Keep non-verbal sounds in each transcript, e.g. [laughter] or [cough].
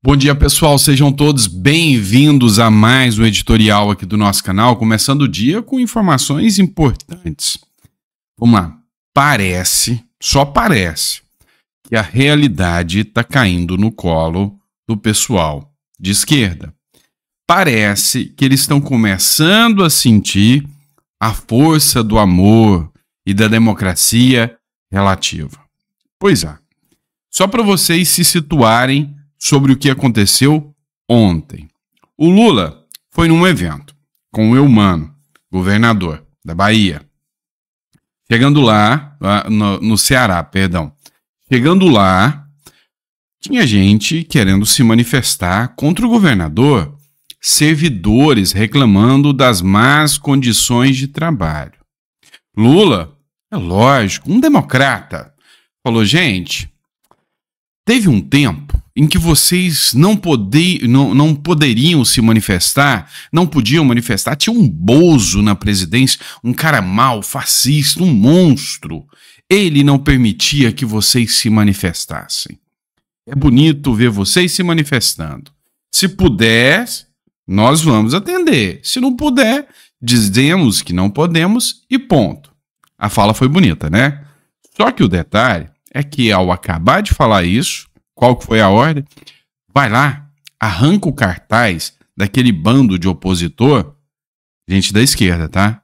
Bom dia, pessoal. Sejam todos bem-vindos a mais um editorial aqui do nosso canal, começando o dia com informações importantes. Vamos lá. Parece, só parece, que a realidade está caindo no colo do pessoal de esquerda. Parece que eles estão começando a sentir a força do amor e da democracia relativa. Pois é. Só para vocês se situarem sobre o que aconteceu ontem. O Lula foi num evento com o Eumano, governador da Bahia. Chegando lá, no, Ceará, perdão. Chegando lá, tinha gente querendo se manifestar contra o governador, servidores reclamando das más condições de trabalho. Lula, é lógico, um democrata, falou: gente, teve um tempo em que vocês não, não, não poderiam se manifestar, não podiam manifestar. Tinha um bozo na presidência, um cara mau, fascista, um monstro. Ele não permitia que vocês se manifestassem. É bonito ver vocês se manifestando. Se puder, nós vamos atender. Se não puder, dizemos que não podemos e ponto. A fala foi bonita, né? Só que o detalhe é que ao acabar de falar isso, qual que foi a ordem, vai lá, arranca o cartaz daquele bando de opositor, gente da esquerda, tá?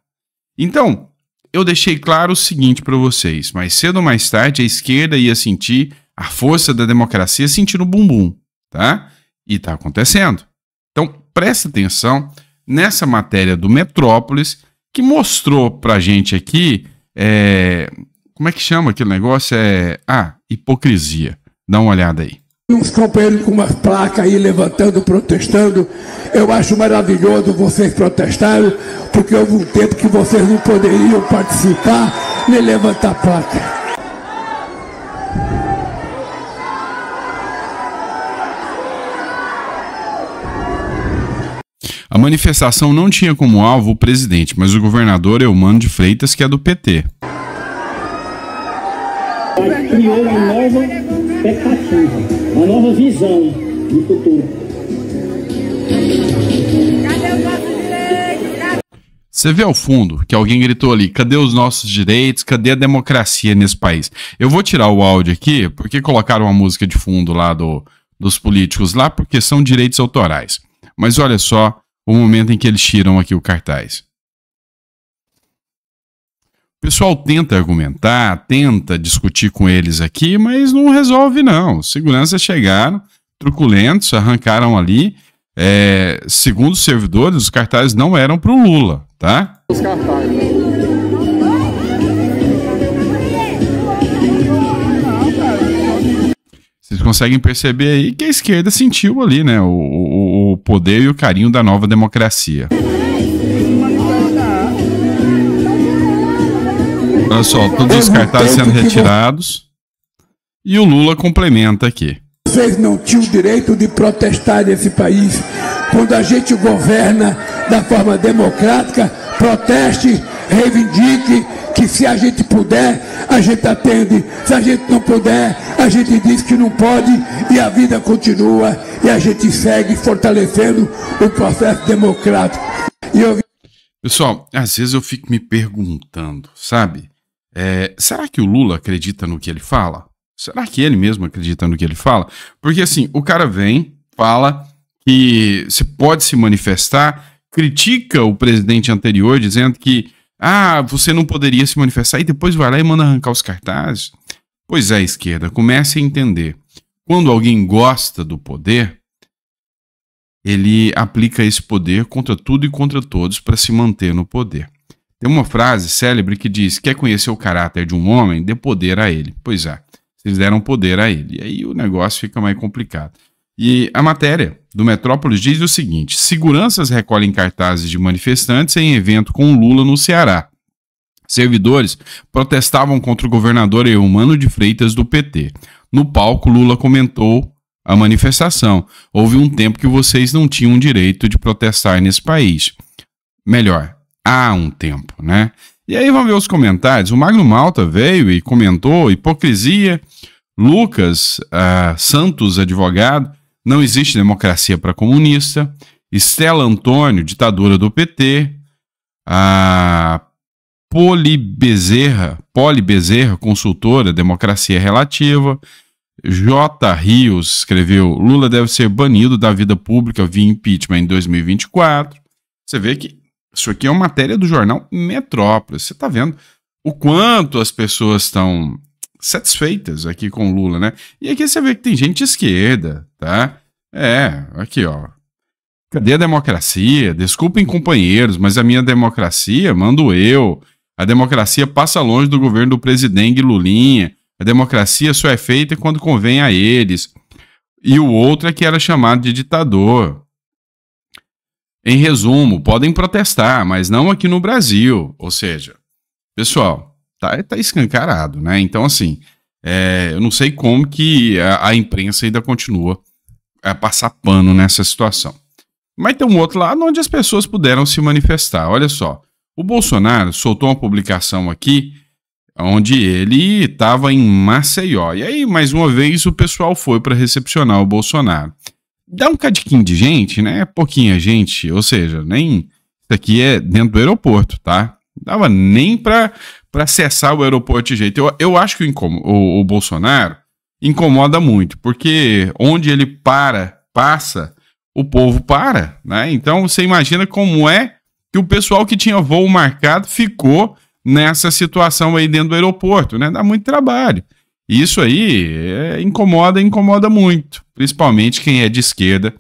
Então, eu deixei claro o seguinte para vocês: mais cedo ou mais tarde, a esquerda ia sentir a força da democracia sentindo o bumbum, tá? E tá acontecendo. Então, presta atenção nessa matéria do Metrópolis que mostrou pra gente aqui. É, como é que chama aquele negócio? É. Ah, hipocrisia. Dá uma olhada aí. Uns companheiros com uma placa aí levantando, protestando. Eu acho maravilhoso vocês protestarem, porque houve um tempo que vocês não poderiam participar nem levantar placa. A manifestação não tinha como alvo o presidente, mas o governador Eumano de Freitas, que é do PT criou uma nova expectativa, uma nova visão de futuro. Cadê Você vê ao fundo que alguém gritou ali: cadê os nossos direitos? Cadê a democracia nesse país? Eu vou tirar o áudio aqui, porque colocaram uma música de fundo lá do, dos políticos lá, porque são direitos autorais. Mas olha só o momento em que eles tiram aqui o cartaz. O pessoal tenta argumentar, tenta discutir com eles aqui, mas não resolve, não. Segurança seguranças chegaram, truculentos, arrancaram ali. É, segundo os servidores, os cartazes não eram para o Lula, tá? Os cartazes. Vocês conseguem perceber aí que a esquerda sentiu ali, né? O, o, o poder e o carinho da nova democracia. Olha só, todos os cartazes sendo retirados. E o Lula complementa aqui. Vocês não tinham o direito de protestar nesse país. Quando a gente governa da forma democrática, proteste, reivindique, que se a gente puder, a gente atende. Se a gente não puder, a gente diz que não pode e a vida continua e a gente segue fortalecendo o processo democrático. Eu... Pessoal, às vezes eu fico me perguntando, sabe? É, será que o Lula acredita no que ele fala? Será que ele mesmo acredita no que ele fala? Porque assim, o cara vem, fala que você pode se manifestar, critica o presidente anterior dizendo que ah, você não poderia se manifestar e depois vai lá e manda arrancar os cartazes. Pois é, esquerda, comece a entender. Quando alguém gosta do poder, ele aplica esse poder contra tudo e contra todos para se manter no poder. Tem uma frase célebre que diz: Quer conhecer o caráter de um homem? Dê poder a ele. Pois é, vocês deram poder a ele. E aí o negócio fica mais complicado. E a matéria do Metrópolis diz o seguinte: seguranças recolhem cartazes de manifestantes em evento com Lula no Ceará. Servidores protestavam contra o governador Eumano de Freitas do PT. No palco, Lula comentou a manifestação. Houve um tempo que vocês não tinham direito de protestar nesse país. Melhor, há um tempo, né? E aí vamos ver os comentários. O Magno Malta veio e comentou hipocrisia. Lucas uh, Santos, advogado, não existe democracia para comunista. Estela Antônio, ditadura do PT. A ah, Poli Bezerra, Poli Bezerra, consultora, democracia relativa. J. Rios escreveu: Lula deve ser banido da vida pública via impeachment em 2024. Você vê que isso aqui é uma matéria do jornal Metrópolis. Você está vendo o quanto as pessoas estão satisfeitas aqui com o Lula, né? E aqui você vê que tem gente esquerda, tá? É, aqui ó. Cadê a democracia? Desculpem, companheiros, mas a minha democracia mando eu. A democracia passa longe do governo do presidente Lulinha. A democracia só é feita quando convém a eles. E o outro é que era chamado de ditador. Em resumo, podem protestar, mas não aqui no Brasil. Ou seja, pessoal, tá, tá escancarado, né? Então, assim, é, eu não sei como que a, a imprensa ainda continua a passar pano nessa situação. Mas tem um outro lado onde as pessoas puderam se manifestar. Olha só, o Bolsonaro soltou uma publicação aqui onde ele estava em Maceió. E aí, mais uma vez, o pessoal foi para recepcionar o Bolsonaro dá um cadiquinho de gente, né? É pouquinha gente, ou seja, nem. Isso aqui é dentro do aeroporto, tá? Não dava nem para acessar o aeroporto de jeito. Eu, eu acho que o, incom... o, o Bolsonaro incomoda muito, porque onde ele para, passa, o povo para, né? Então você imagina como é que o pessoal que tinha voo marcado ficou nessa situação aí dentro do aeroporto, né? Dá muito trabalho. E isso aí é, incomoda, incomoda muito, principalmente quem é de esquerda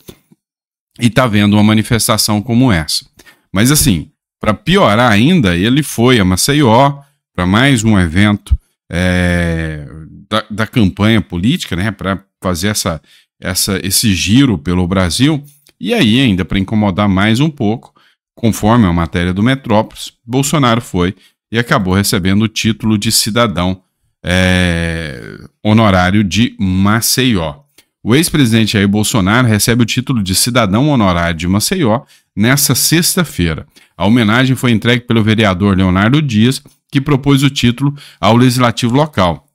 e está vendo uma manifestação como essa. Mas assim, para piorar ainda, ele foi a Maceió para mais um evento é, da, da, campanha política, né, para fazer essa, essa, esse giro pelo Brasil. E aí, ainda para incomodar mais um pouco, conforme a matéria do Metrópolis, Bolsonaro foi e acabou recebendo o título de cidadão é, honorário de Maceió. O ex-presidente Jair Bolsonaro recebe o título de cidadão honorário de Maceió nesta sexta-feira. A homenagem foi entregue pelo vereador Leonardo Dias, que propôs o título ao legislativo local,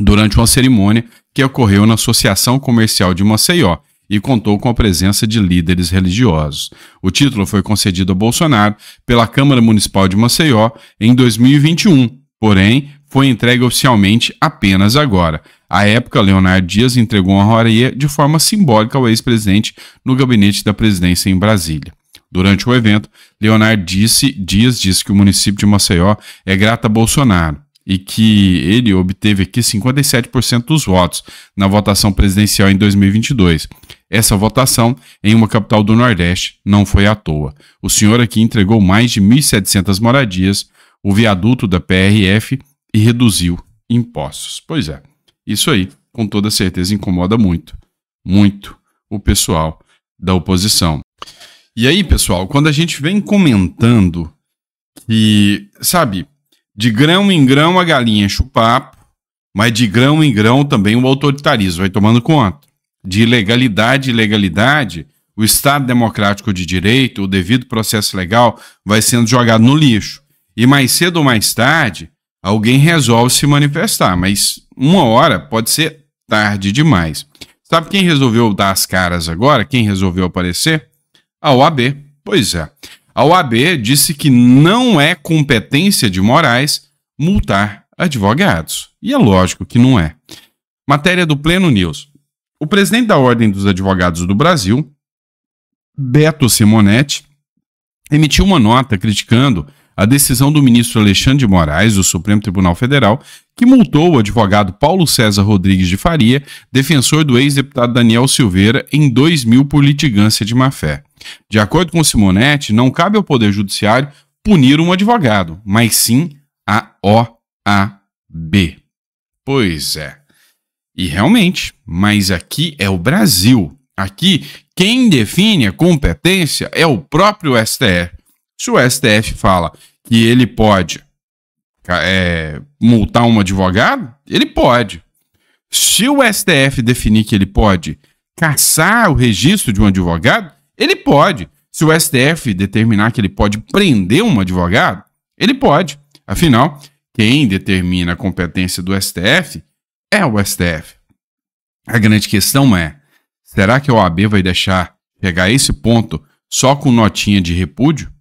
durante uma cerimônia que ocorreu na Associação Comercial de Maceió e contou com a presença de líderes religiosos. O título foi concedido a Bolsonaro pela Câmara Municipal de Maceió em 2021. Porém, foi entregue oficialmente apenas agora. À época, Leonardo Dias entregou uma honraria de forma simbólica ao ex-presidente no gabinete da presidência em Brasília. Durante o evento, Leonardo disse, Dias disse que o município de Maceió é grato a Bolsonaro e que ele obteve aqui 57% dos votos na votação presidencial em 2022. Essa votação em uma capital do Nordeste não foi à toa. O senhor aqui entregou mais de 1.700 moradias, o viaduto da PRF e reduziu impostos. Pois é, isso aí com toda certeza incomoda muito, muito o pessoal da oposição. E aí, pessoal, quando a gente vem comentando que, sabe, de grão em grão a galinha enche o papo, mas de grão em grão também o autoritarismo vai tomando conta. De ilegalidade em ilegalidade, o Estado Democrático de Direito, o devido processo legal, vai sendo jogado no lixo. E mais cedo ou mais tarde, alguém resolve se manifestar, mas uma hora pode ser tarde demais. Sabe quem resolveu dar as caras agora? Quem resolveu aparecer? A OAB. Pois é. A OAB disse que não é competência de Moraes multar advogados. E é lógico que não é. Matéria do Pleno News. O presidente da Ordem dos Advogados do Brasil, Beto Simonetti, emitiu uma nota criticando a decisão do ministro Alexandre de Moraes, do Supremo Tribunal Federal, que multou o advogado Paulo César Rodrigues de Faria, defensor do ex-deputado Daniel Silveira, em 2 mil por litigância de má-fé. De acordo com Simonetti, não cabe ao Poder Judiciário punir um advogado, mas sim a OAB. Pois é. E realmente, mas aqui é o Brasil. Aqui, quem define a competência é o próprio STF. Se o STF fala que ele pode é, multar um advogado, ele pode. Se o STF definir que ele pode caçar o registro de um advogado, ele pode. Se o STF determinar que ele pode prender um advogado, ele pode. Afinal, quem determina a competência do STF é o STF. A grande questão é: será que a OAB vai deixar chegar a esse ponto só com notinha de repúdio?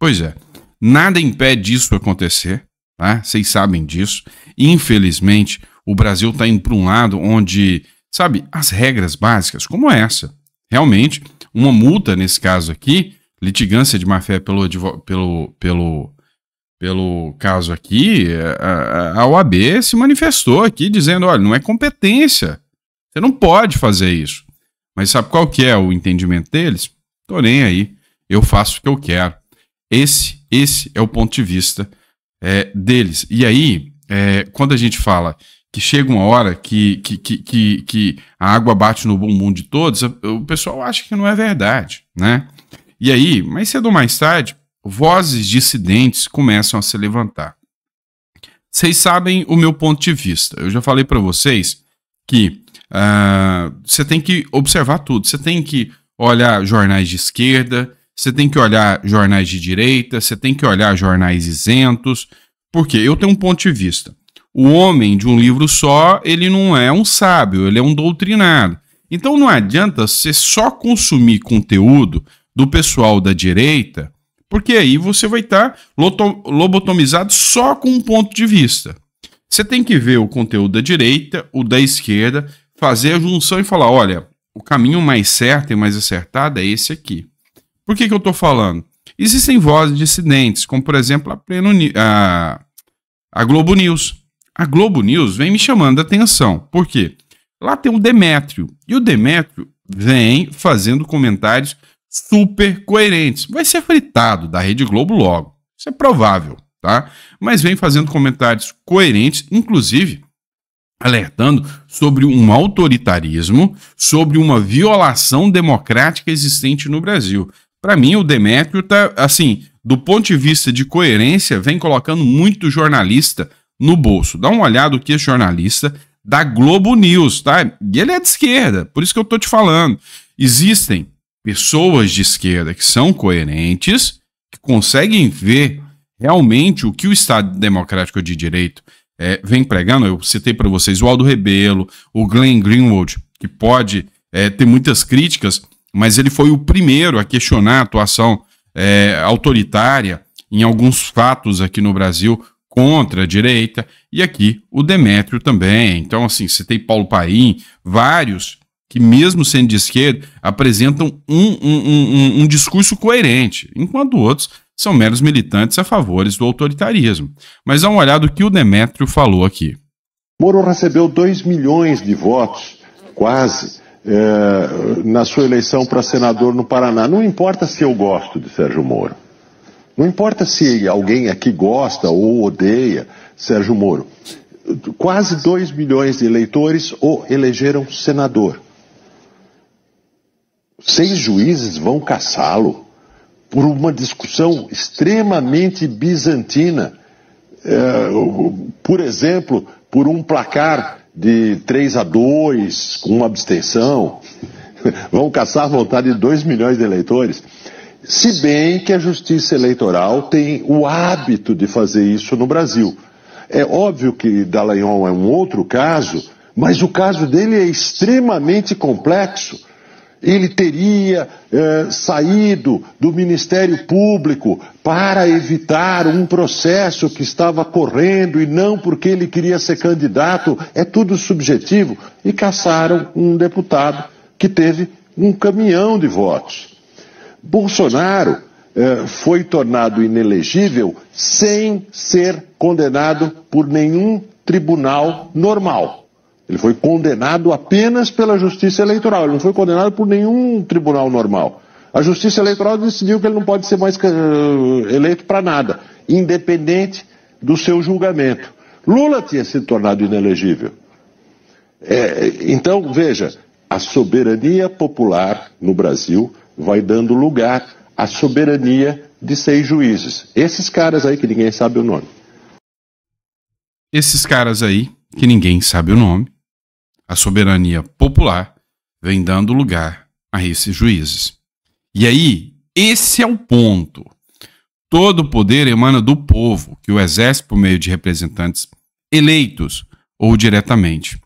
Pois é, nada impede isso acontecer, tá? Vocês sabem disso. Infelizmente, o Brasil está indo para um lado onde, sabe, as regras básicas, como essa, realmente, uma multa nesse caso aqui, litigância de má-fé pelo, pelo, pelo, pelo caso aqui, a, OAB se manifestou aqui dizendo, olha, não é competência, você não pode fazer isso. Mas sabe qual que é o entendimento deles? Tô nem aí, eu faço o que eu quero. Esse, esse é o ponto de vista é, deles. E aí, é, quando a gente fala que chega uma hora que, que, que, que, a água bate no mundo de todos, o pessoal acha que não é verdade, né? E aí, mais cedo ou mais tarde, vozes dissidentes começam a se levantar. Vocês sabem o meu ponto de vista. Eu já falei para vocês que ah, você uh, tem que observar tudo. Você tem que olhar jornais de esquerda, você tem que olhar jornais de direita, você tem que olhar jornais isentos, porque eu tenho um ponto de vista. O homem de um livro só, ele não é um sábio, ele é um doutrinado. Então não adianta você só consumir conteúdo do pessoal da direita, porque aí você vai estar tá lobotomizado só com um ponto de vista. Você tem que ver o conteúdo da direita, o da esquerda, fazer a junção e falar: olha, o caminho mais certo e mais acertado é esse aqui. Por que, que eu estou falando? Existem vozes dissidentes, como por exemplo a, Pleno, a, a Globo News. A Globo News vem me chamando a atenção. Por quê? Lá tem o Demétrio. E o Demétrio vem fazendo comentários super coerentes. Vai ser fritado da Rede Globo logo. Isso é provável, tá? Mas vem fazendo comentários coerentes, inclusive alertando sobre um autoritarismo, sobre uma violação democrática existente no Brasil. Para mim, o Demétrio tá, assim, do ponto de vista de coerência, vem colocando muito jornalista no bolso. Dá uma olhada o que esse jornalista da Globo News, tá? E ele é de esquerda, por isso que eu tô te falando. Existem pessoas de esquerda que são coerentes, que conseguem ver realmente o que o Estado Democrático de Direito é, vem pregando. Eu citei para vocês o Aldo Rebelo, o Glenn Greenwald, que pode é, ter muitas críticas mas ele foi o primeiro a questionar a atuação é, autoritária em alguns fatos aqui no Brasil contra a direita, e aqui o Demétrio também. Então, assim, você tem Paulo Paim, vários que, mesmo sendo de esquerda, apresentam um, um, um, um discurso coerente, enquanto outros são meros militantes a favores do autoritarismo. Mas dá uma olhada o que o Demétrio falou aqui. Moro recebeu 2 milhões de votos, quase, é, na sua eleição para senador no Paraná. Não importa se eu gosto de Sérgio Moro. Não importa se alguém aqui gosta ou odeia Sérgio Moro. Quase 2 milhões de eleitores o elegeram senador. Seis juízes vão caçá-lo por uma discussão extremamente bizantina. É, por exemplo, por um placar de 3 a 2, com uma abstenção, [laughs] vão caçar a vontade de 2 milhões de eleitores. Se bem que a justiça eleitoral tem o hábito de fazer isso no Brasil. É óbvio que Dallagnol é um outro caso, mas o caso dele é extremamente complexo ele teria eh, saído do Ministério Público para evitar um processo que estava correndo e não porque ele queria ser candidato, é tudo subjetivo. E caçaram um deputado que teve um caminhão de votos. Bolsonaro eh, foi tornado inelegível sem ser condenado por nenhum tribunal normal. Ele foi condenado apenas pela justiça eleitoral, ele não foi condenado por nenhum tribunal normal. A justiça eleitoral decidiu que ele não pode ser mais eh, eleito para nada, independente do seu julgamento. Lula tinha se tornado inelegível. É, então, veja, a soberania popular no Brasil vai dando lugar à soberania de seis juízes. Esses caras aí que ninguém sabe o nome. Esses caras aí que ninguém sabe o nome a soberania popular vem dando lugar a esses juízes. E aí, esse é o ponto. Todo o poder emana do povo, que o exerce por meio de representantes eleitos ou diretamente.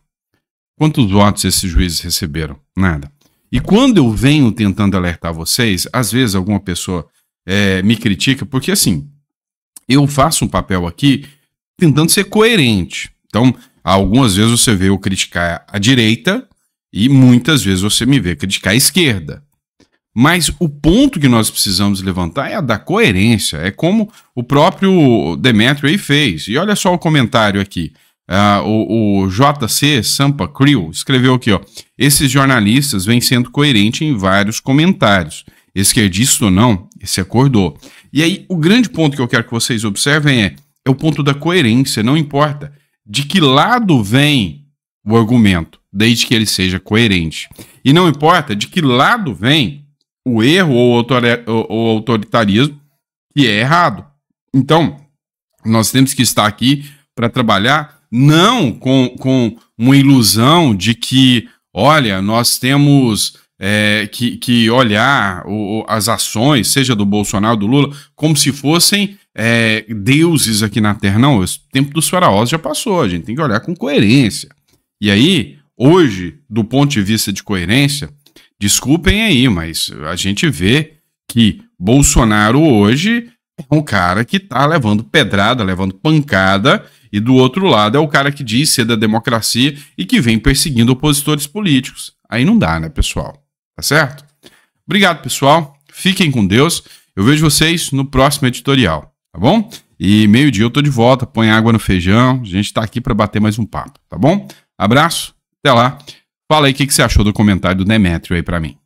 Quantos votos esses juízes receberam? Nada. E quando eu venho tentando alertar vocês, às vezes alguma pessoa é, me critica, porque assim, eu faço um papel aqui tentando ser coerente. Então, Algumas vezes você vê eu criticar a direita e muitas vezes você me vê criticar a esquerda. Mas o ponto que nós precisamos levantar é a da coerência. É como o próprio Demetrio aí fez. E olha só o comentário aqui. Uh, o, o, JC Sampa Crew escreveu aqui, ó. Esses jornalistas vêm sendo coerentes em vários comentários. Esquerdista ou não, se acordou. E aí, o grande ponto que eu quero que vocês observem é, é o ponto da coerência, não importa de que lado vem o argumento, desde que ele seja coerente. E não importa de que lado vem o erro ou o autoritarismo que é errado. Então, nós temos que estar aqui para trabalhar não com, com uma ilusão de que, olha, nós temos é, que, que olhar o, as ações, seja do Bolsonaro, do Lula, como se fossem é, deuses aqui na Terra. Não, o tempo dos faraós já passou, a gente tem que olhar com coerência. E aí, hoje, do ponto de vista de coerência, desculpem aí, mas a gente vê que Bolsonaro hoje é um cara que tá levando pedrada, levando pancada, e do outro lado é o cara que diz ser da democracia e que vem perseguindo opositores políticos. Aí não dá, né, pessoal? Tá certo? Obrigado, pessoal. Fiquem com Deus. Eu vejo vocês no próximo editorial tá bom? E meio-dia eu tô de volta, põe água no feijão. A gente tá aqui para bater mais um papo, tá bom? Abraço, até lá. Fala aí o que, que você achou do comentário do Demetrio aí para mim.